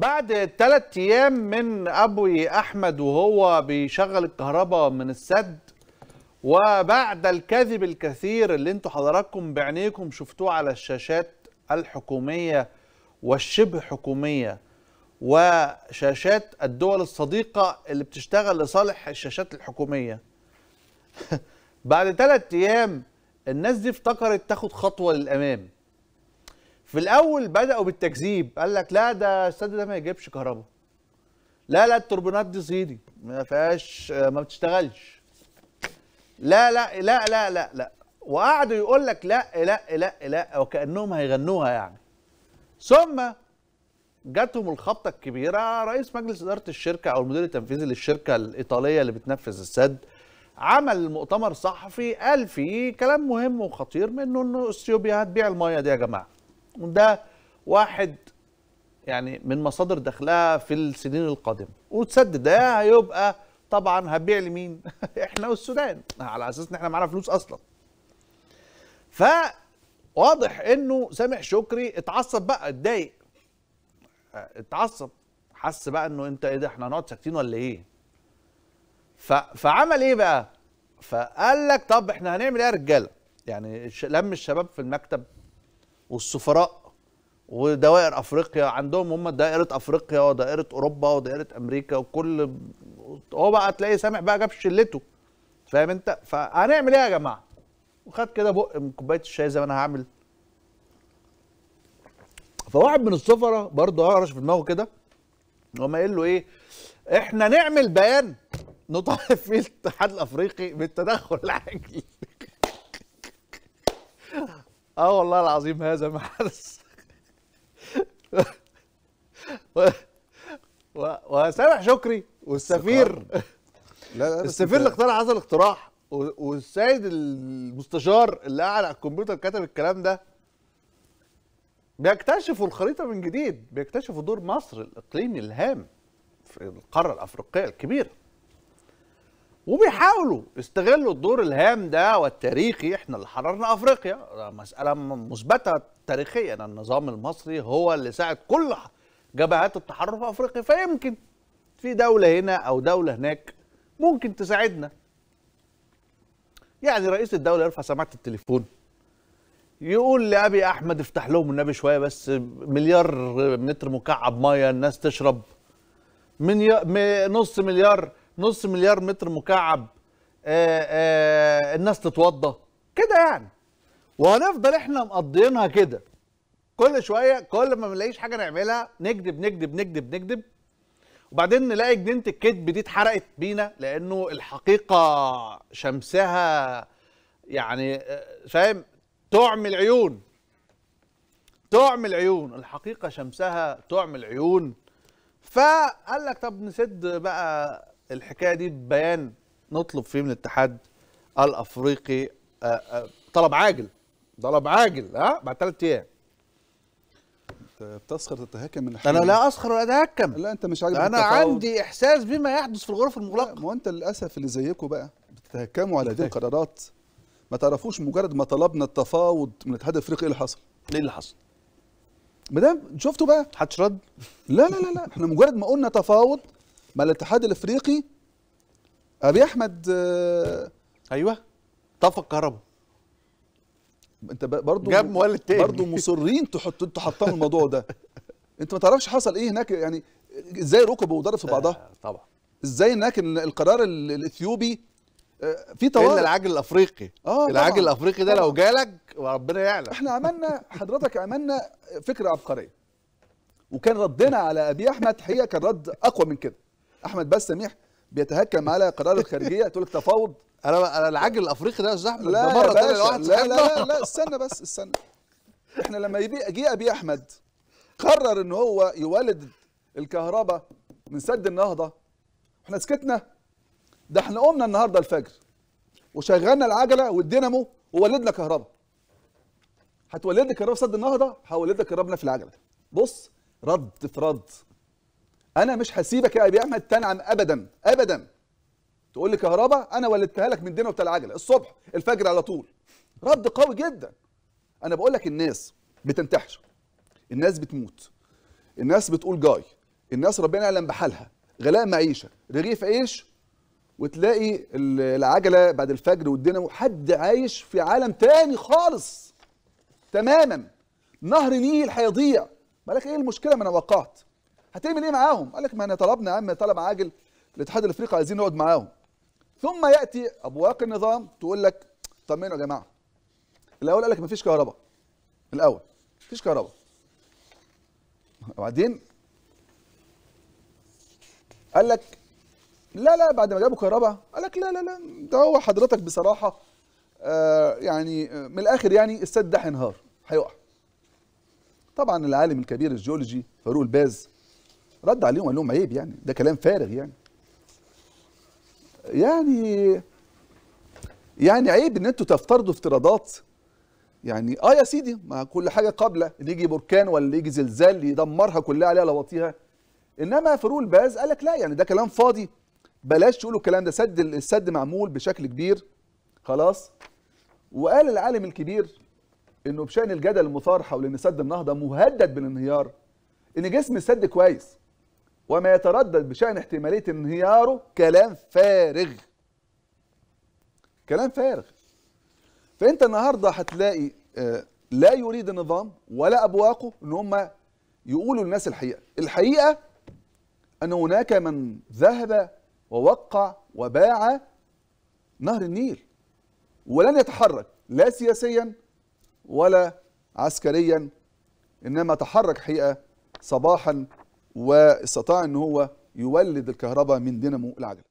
بعد ثلاث ايام من ابوي احمد وهو بيشغل الكهرباء من السد وبعد الكذب الكثير اللي انتوا حضراتكم بعينيكم شفتوه على الشاشات الحكوميه والشبه حكوميه وشاشات الدول الصديقه اللي بتشتغل لصالح الشاشات الحكوميه بعد ثلاث ايام الناس دي افتكرت تاخد خطوه للامام في الاول بداوا بالتكذيب قال لك لا ده السد ده ما يجيبش كهرباء لا لا التوربينات دي صيدي ما فيهاش ما بتشتغلش لا لا لا لا لا لا وقعدوا يقول لك لا لا لا لا وكانهم هيغنوها يعني ثم جاتهم الخبطه الكبيره رئيس مجلس اداره الشركه او المدير التنفيذي للشركه الايطاليه اللي بتنفذ السد عمل مؤتمر صحفي قال فيه كلام مهم وخطير منه انه اثيوبيا هتبيع المايه دي يا جماعه وده واحد يعني من مصادر دخلها في السنين القادمه وتسدد ده هيبقى طبعا هتبيع لمين احنا والسودان على اساس ان احنا معانا فلوس اصلا فواضح انه سامح شكري اتعصب بقى اتضايق اتعصب حس بقى انه انت ايه ده احنا هنقعد ساكتين ولا ايه ف... فعمل ايه بقى فقال لك طب احنا هنعمل ايه يا رجاله يعني لم الشباب في المكتب والسفراء ودوائر افريقيا عندهم هم دائره افريقيا ودائره اوروبا ودائره امريكا وكل هو بقى تلاقي سامع بقى جاب شلته فاهم انت فهنعمل ايه يا جماعه وخد كده بق من كوبايه الشاي زي ما انا هعمل فواحد من السفراء برضه هرش في دماغه كده وما قال له ايه احنا نعمل بيان نطالب فيه الاتحاد الافريقي بالتدخل العاجل اه والله العظيم هذا ما حدث وسامح شكري والسفير لا لا السفير اللي اقترح هذا الاقتراح والسيد المستشار اللي قاعد على الكمبيوتر كتب الكلام ده بيكتشفوا الخريطه من جديد بيكتشفوا دور مصر الاقليمي الهام في القاره الافريقيه الكبيره وبيحاولوا يستغلوا الدور الهام ده والتاريخي احنا اللي حررنا افريقيا مساله مثبته تاريخيا النظام المصري هو اللي ساعد كل جبهات التحرر في افريقيا فيمكن في دوله هنا او دوله هناك ممكن تساعدنا يعني رئيس الدوله يرفع سماعه التليفون يقول لابي احمد افتح لهم النبي شويه بس مليار متر مكعب ميه الناس تشرب من نص مليار نص مليار متر مكعب آآ آه، آآ آه، الناس تتوضى كده يعني وهنفضل احنا مقضيينها كده كل شويه كل ما بنلاقيش حاجه نعملها نكذب نكذب نكذب نكذب وبعدين نلاقي جنينه الكذب دي اتحرقت بينا لانه الحقيقه شمسها يعني آه، فاهم تعم العيون تعم العيون الحقيقه شمسها تعم العيون فقال لك طب نسد بقى الحكايه دي بيان نطلب فيه من الاتحاد الافريقي آه، آه، طلب عاجل طلب عاجل ها بعد ثلاث ايام بتسخر تتهكم من الحين انا لا اسخر ولا اتهكم لا انت مش عاجبك انا عندي احساس بما يحدث في الغرف المغلقه ما انت للاسف اللي زيكم بقى بتتهكموا على دي القرارات ما تعرفوش مجرد ما طلبنا التفاوض من الاتحاد الافريقي ايه اللي حصل؟ ايه اللي حصل؟ ما دام شفتوا بقى محدش رد لا لا لا لا احنا مجرد ما قلنا تفاوض ما الاتحاد الافريقي ابي احمد آه، ايوه طفى الكهرباء انت برضه جاب مولد تاني برضه مصرين تحط انتوا حاطين الموضوع ده انت ما تعرفش حصل ايه هناك يعني ازاي ركبوا وضرب في بعضها طبعا ازاي هناك القرار الاثيوبي آه، في طوارئ الا العجل الافريقي اه العجل الافريقي ده لو جالك وربنا يعلم احنا عملنا حضرتك عملنا فكره عبقريه وكان ردنا على ابي احمد حقيقه كان رد اقوى من كده احمد بس سميح بيتهكم على قرار الخارجيه تقول لك تفاوض انا انا العجل الافريقي ده يا استاذ احمد لا لا, لا لا لا استنى بس استنى احنا لما جه ابي احمد قرر ان هو يولد الكهرباء من سد النهضه احنا سكتنا ده احنا قمنا النهارده الفجر وشغلنا العجله والدينامو وولدنا كهرباء هتولد لك كهرباء في سد النهضه هولد لك كهرباء في العجله بص رد في رد انا مش هسيبك يا ابي احمد تنعم ابدا ابدا تقول لي كهرباء انا ولدتها لك من دينه وبتاع العجله الصبح الفجر على طول رد قوي جدا انا بقول لك الناس بتنتحر الناس بتموت الناس بتقول جاي الناس ربنا يعلم بحالها غلاء معيشه رغيف عيش وتلاقي العجله بعد الفجر والدينامو حد عايش في عالم تاني خالص تماما نهر نيل هيضيع مالك ايه المشكله ما انا وقعت هتعمل ايه معاهم قال لك ما احنا طلبنا يا عم طلب عاجل الاتحاد الافريقي عايزين نقعد معاهم ثم ياتي ابواق النظام تقول لك طمنوا يا جماعه الاول قال لك ما فيش كهرباء الاول ما فيش كهرباء وبعدين قال لك لا لا بعد ما جابوا كهرباء قال لك لا لا لا ده هو حضرتك بصراحه آه يعني آه، من الاخر يعني السد ده هينهار هيقع طبعا العالم الكبير الجيولوجي فاروق الباز رد عليهم قال لهم عيب يعني ده كلام فارغ يعني يعني يعني عيب ان انتوا تفترضوا افتراضات يعني اه يا سيدي ما كل حاجه قابله اللي يجي بركان ولا يجي زلزال يدمرها كلها عليها لواطيها انما فرول باز قال لك لا يعني ده كلام فاضي بلاش تقولوا الكلام ده سد السد معمول بشكل كبير خلاص وقال العالم الكبير انه بشان الجدل المثار حول ان سد النهضه مهدد بالانهيار ان جسم السد كويس وما يتردد بشأن احتمالية انهياره كلام فارغ كلام فارغ فانت النهارده هتلاقي آه، لا يريد النظام ولا ابواقه ان هم يقولوا للناس الحقيقه الحقيقه ان هناك من ذهب ووقع وباع نهر النيل ولن يتحرك لا سياسيا ولا عسكريا انما تحرك حقيقه صباحا واستطاع ان هو يولد الكهرباء من دينامو العجله